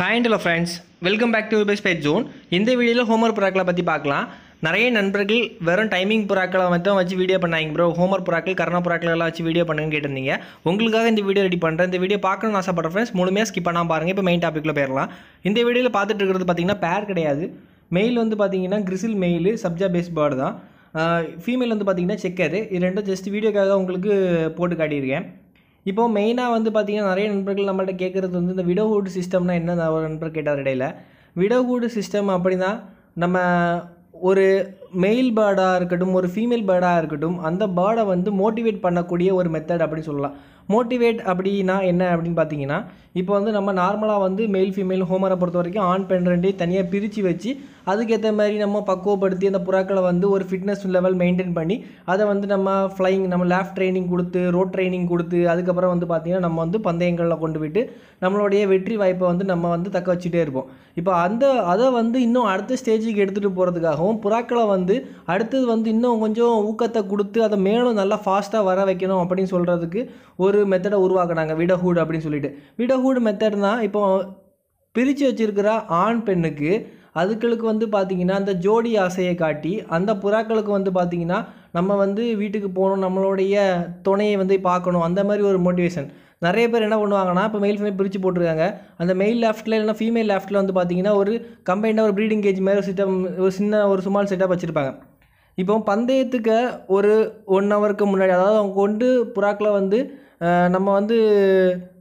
hi hello friends welcome back to யூபேஸ் பேட் ஜோன் இந்த வீடியோவில் ஹோம்ஒர்க் புறாக்களை பற்றி பார்க்கலாம் நிறைய நண்பர்கள் வெறும் டைமிங் புறாக்களை மட்டும் வச்சு வீடியோ பண்ணாங்க ப்ரோ ஹோம்ஒர்க் புறாக்கள் கரண புறாக்கள் எல்லாம் வச்சு வீடியோ பண்ணுங்கன்னு கேட்டிருந்தீங்க உங்களுக்காக இந்த வீடியோ ரெடி பண்ணுறேன் இந்த வீடியோ பார்க்கணும்னு ஆசைப்படுற ஃப்ரெண்ட்ஸ் முழுமையாக ஸ்கிப் பண்ணால் பாருங்கள் இப்போ மெயின் டாப்பிக்கில் போயிடலாம் இந்த வீடியோவில் பார்த்துட்டு இருக்கிறது பார்த்தீங்கன்னா பேர் கிடையாது மெயில் வந்து பார்த்தீங்கன்னா கிரிசில் மெயில் சப்ஜா பேஸ் பேர்டு தான் ஃபீமேல் வந்து பார்த்தீங்கன்னா செக்கர் இது ரெண்டும் ஜஸ்ட் வீடியோக்காக உங்களுக்கு போட்டு காட்டியிருக்கேன் இப்போ மெயினாக வந்து பார்த்திங்கன்னா நிறைய நண்பர்கள் நம்மள்ட்ட கேட்குறது வந்து இந்த விடோவுட் சிஸ்டம்னா என்ன ஒரு நண்பர் கேட்டார் இடையில விடோவுட் சிஸ்டம் அப்படின்னா நம்ம ஒரு மெயில் பேர்டாக இருக்கட்டும் ஒரு ஃபீமேல் பேர்டாக இருக்கட்டும் அந்த பேர்டை வந்து மோட்டிவேட் பண்ணக்கூடிய ஒரு மெத்தட் அப்படின்னு சொல்லலாம் மோட்டிவேட் அப்படின்னா என்ன அப்படின்னு பார்த்தீங்கன்னா இப்போ வந்து நம்ம நார்மலாக வந்து மெயில் ஃபீமேல் ஹோமரை பொறுத்த வரைக்கும் ஆண் பெண் ரெண்டையும் தனியாக பிரித்து வச்சு அதுக்கேற்ற மாதிரி நம்ம பக்குவப்படுத்தி அந்த புறாக்களை வந்து ஒரு ஃபிட்னஸ் லெவல் மெயின்டைன் பண்ணி அதை வந்து நம்ம ஃப்ளைங் நம்ம லேஃப்ட் ட்ரைனிங் கொடுத்து ரோட் ட்ரைனிங் கொடுத்து அதுக்கப்புறம் வந்து பார்த்திங்கன்னா நம்ம வந்து பந்தயங்களில் கொண்டு போயிட்டு நம்மளுடைய வெற்றி வாய்ப்பை வந்து நம்ம வந்து தக்க வச்சுட்டே இருப்போம் இப்போ அந்த அதை வந்து இன்னும் அடுத்த ஸ்டேஜுக்கு எடுத்துகிட்டு போகிறதுக்காகவும் புறாக்களை வந்து அடுத்தது வந்து இன்னும் கொஞ்சம் ஊக்கத்தை கொடுத்து அதை மேலும் நல்லா ஃபாஸ்ட்டாக வர வைக்கணும் அப்படின்னு சொல்கிறதுக்கு ஒரு ஒரு மெத்தடை உருவாக்குனாங்க விடஹூட் அப்படின்னு சொல்லிட்டு விடஹூட் மெத்தட்னா இப்போ பிரித்து வச்சுருக்கிற ஆண் பெண்ணுக்கு அதுக்களுக்கு வந்து பார்த்திங்கன்னா அந்த ஜோடி ஆசையை காட்டி அந்த புறாக்களுக்கு வந்து பார்த்திங்கன்னா நம்ம வந்து வீட்டுக்கு போகணும் நம்மளுடைய துணையை வந்து பார்க்கணும் அந்த மாதிரி ஒரு மோட்டிவேஷன் நிறைய பேர் என்ன பண்ணுவாங்கன்னா இப்போ மெயில் ஃபீமேல் பிரித்து போட்டிருக்காங்க அந்த மெயில் லெஃப்ட்டில் இல்லைனா ஃபீமேல் லெஃப்ட்டில் வந்து பார்த்திங்கன்னா ஒரு கம்பைண்டாக ஒரு ப்ரீடிங் கேஜ் மாதிரி ஒரு சிட்டம் ஒரு சின்ன ஒரு சுமால் செட்டாக வச்சுருப்பாங்க இப்போ பந்தயத்துக்கு ஒரு ஒன் ஹவருக்கு முன்னாடி அதாவது அவங்க கொண்டு புறாக்களை வந்து நம்ம வந்து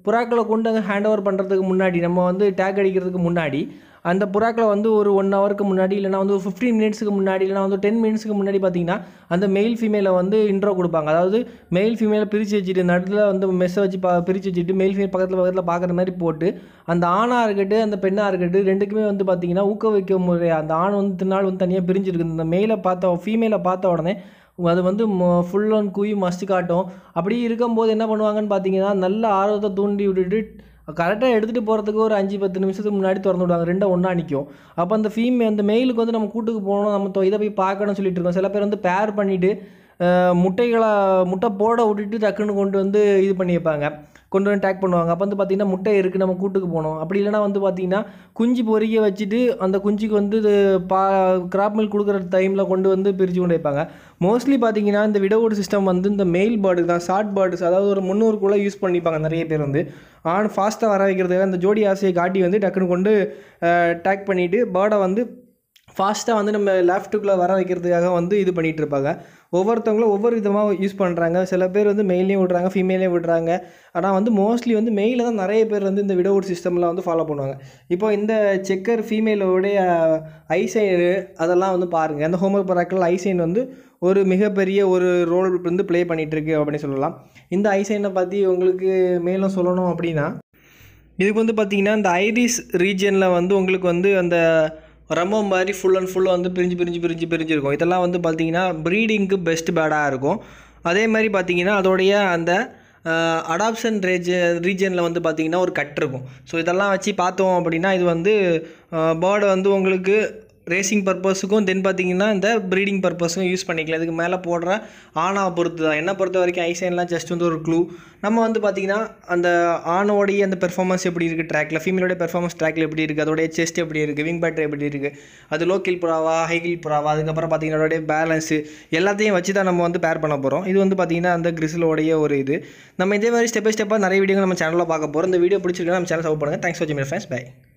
புறாக்களை கொண்டு அங்கே ஹேண்ட் ஓவர் பண்ணுறதுக்கு முன்னாடி நம்ம வந்து டேக் அடிக்கிறதுக்கு முன்னாடி அந்த புறாக்களை வந்து ஒரு ஒன் ஹவருக்கு முன்னாடி இல்லைனா வந்து ஒரு ஃபிஃப்டீன் மினிட்ஸுக்கு முன்னாடி இல்லைனா வந்து டென் மினிட்ஸுக்கு முன்னாடி பார்த்தீங்கன்னா அந்த மெயில் ஃபீமேலை வந்து இன்ட்ரோ கொடுப்பாங்க அதாவது மெயில் ஃபீமேலை பிரித்து வச்சுட்டு நடுவில் வந்து மெஸ்ஸை வச்சு பா பிரித்து வச்சுட்டு மெயில் ஃபீமேல் பக்கத்தில் பக்கத்தில் பார்க்குற மாதிரி போட்டு அந்த ஆணாக இருக்கட்டும் அந்த பெண்ணாக இருக்கட்டும் ரெண்டுக்குமே வந்து ஊக்க ஊக்குவிக்க முறை அந்த ஆண் வந்து திருநாள் வந்து தனியாக பிரிஞ்சிருக்கு இந்த மெயிலை பார்த்த ஃபீமேலை பார்த்த உடனே அது வந்து ஃபுல் அண்ட் குயி மஸ்ட் காட்டும் அப்படி இருக்கும்போது என்ன பண்ணுவாங்கன்னு பார்த்தீங்கன்னா நல்ல ஆர்வத்தை தூண்டி விட்டுட்டு கரெக்டாக எடுத்துகிட்டு போகிறதுக்கு ஒரு அஞ்சு பத்து நிமிஷத்துக்கு முன்னாடி திறந்து விடுவாங்க ரெண்டும் ஒன்றா நிற்கும் அப்போ அந்த ஃபீம் அந்த மெயிலுக்கு வந்து நம்ம கூட்டுக்கு போகணும் நம்ம இதை போய் பார்க்கணும்னு சொல்லிட்டு இருக்கோம் சில பேர் வந்து பேர் பண்ணிவிட்டு முட்டைகளை முட்டை போட விட்டுட்டு டக்குன்னு கொண்டு வந்து இது பண்ணியிருப்பாங்க கொண்டு வந்து டேக் பண்ணுவாங்க அப்போ வந்து பார்த்திங்கன்னா முட்டை இருக்குது நம்ம கூட்டுக்கு போகணும் அப்படி இல்லைனா வந்து பார்த்திங்கன்னா குஞ்சு பொறிய வச்சுட்டு அந்த குஞ்சுக்கு வந்து பா கிராப் மில் கொடுக்குற டைமில் கொண்டு வந்து பிரித்து கொண்டு வைப்பாங்க மோஸ்ட்லி பார்த்திங்கன்னா இந்த விடவோடு சிஸ்டம் வந்து இந்த மெயில் பேர்டு தான் ஷார்ட் பேர்ட்ஸ் அதாவது ஒரு முந்நூறுக்குள்ளே யூஸ் பண்ணிப்பாங்க நிறைய பேர் வந்து ஆன் ஃபாஸ்ட்டாக வர வைக்கிறதுக்காக அந்த ஜோடி ஆசையை காட்டி வந்து டக்குன்னு கொண்டு டேக் பண்ணிவிட்டு பேர்டை வந்து ஃபாஸ்ட்டாக வந்து நம்ம லெஃப்ட்டுக்குள்ளே வர வைக்கிறதுக்காக வந்து இது பண்ணிகிட்டு இருப்பாங்க ஒவ்வொருத்தவங்களும் ஒவ்வொரு விதமாக யூஸ் பண்ணுறாங்க சில பேர் வந்து மெயிலையும் விடுறாங்க ஃபீமேலையும் விடுறாங்க ஆனால் வந்து மோஸ்ட்லி வந்து மெயிலில் தான் நிறைய பேர் வந்து இந்த விடவுட் சிஸ்டம்லாம் வந்து ஃபாலோ பண்ணுவாங்க இப்போ இந்த செக்கர் ஃபீமேலோடைய ஐசைனு அதெல்லாம் வந்து பாருங்கள் அந்த ஹோம்ஒர்க் பராக்கள் ஐசைன் வந்து ஒரு மிகப்பெரிய ஒரு ரோல் வந்து ப்ளே பண்ணிகிட்ருக்கு அப்படின்னு சொல்லலாம் இந்த ஐசைனை பற்றி உங்களுக்கு மேலும் சொல்லணும் அப்படின்னா இதுக்கு வந்து பார்த்திங்கன்னா இந்த ஐரிஸ் ரீஜனில் வந்து உங்களுக்கு வந்து அந்த ரம்போ மாதிரி ஃபுல் அண்ட் ஃபுல்லாக வந்து பிரிஞ்சு பிரிஞ்சு பிரிஞ்சு பிரிஞ்சு இருக்கும் இதெல்லாம் வந்து பார்த்திங்கன்னா ப்ரீடிங்க்கு பெஸ்ட் பேடாக இருக்கும் அதே மாதிரி பார்த்திங்கன்னா அதோடைய அந்த அடாப்ஷன் ரேஜ ரீஜனில் வந்து பார்த்திங்கன்னா ஒரு கட் இருக்கும் ஸோ இதெல்லாம் வச்சு பார்த்தோம் அப்படின்னா இது வந்து பேர்டு வந்து உங்களுக்கு ரேசிங் பர்பஸுக்கும் தென் பார்த்திங்கன்னா இந்த ப்ரீடிங் பர்பஸும் யூஸ் பண்ணிக்கலாம் இதுக்கு மேலே போடுற ஆணாவை பொறுத்து தான் என்ன பொறுத்த வரைக்கும் ஐசைன்லாம் ஜஸ்ட் வந்து ஒரு க்ளூ நம்ம வந்து பார்த்திங்கன்னா அந்த ஆணோடைய அந்த பெர்ஃபார்மன்ஸ் எப்படி இருக்குது ட்ராக்கில் ஃபீமேலோடைய பெர்ஃபார்மன்ஸ் ட்ராக்கில் எப்படி இருக்குது அதோடைய செஸ்ட் எப்படி இருக்குது விங் பேட்டர் எப்படி இருக்குது அது லோ கில் புறாவா ஹை கில் புறாவா அதுக்கப்புறம் பார்த்திங்கன்னா அதோடைய பேலன்ஸு எல்லாத்தையும் வச்சு தான் நம்ம வந்து பேர் பண்ண போகிறோம் இது வந்து பார்த்திங்கன்னா அந்த கிரிசிலோடைய ஒரு இது நம்ம இதே மாதிரி ஸ்டெப் பை ஸ்டெப்பாக நிறைய வீடியோ நம்ம சேனலில் பார்க்க போகிறோம் இந்த வீடியோ பிடிச்சிருக்கேன் நம்ம சேனல் சப்போர்ட் பண்ணுங்கள் தேங்க்ஸ் ஃபார் ஜிமியர் ஃப்ரெண்ட்ஸ் பை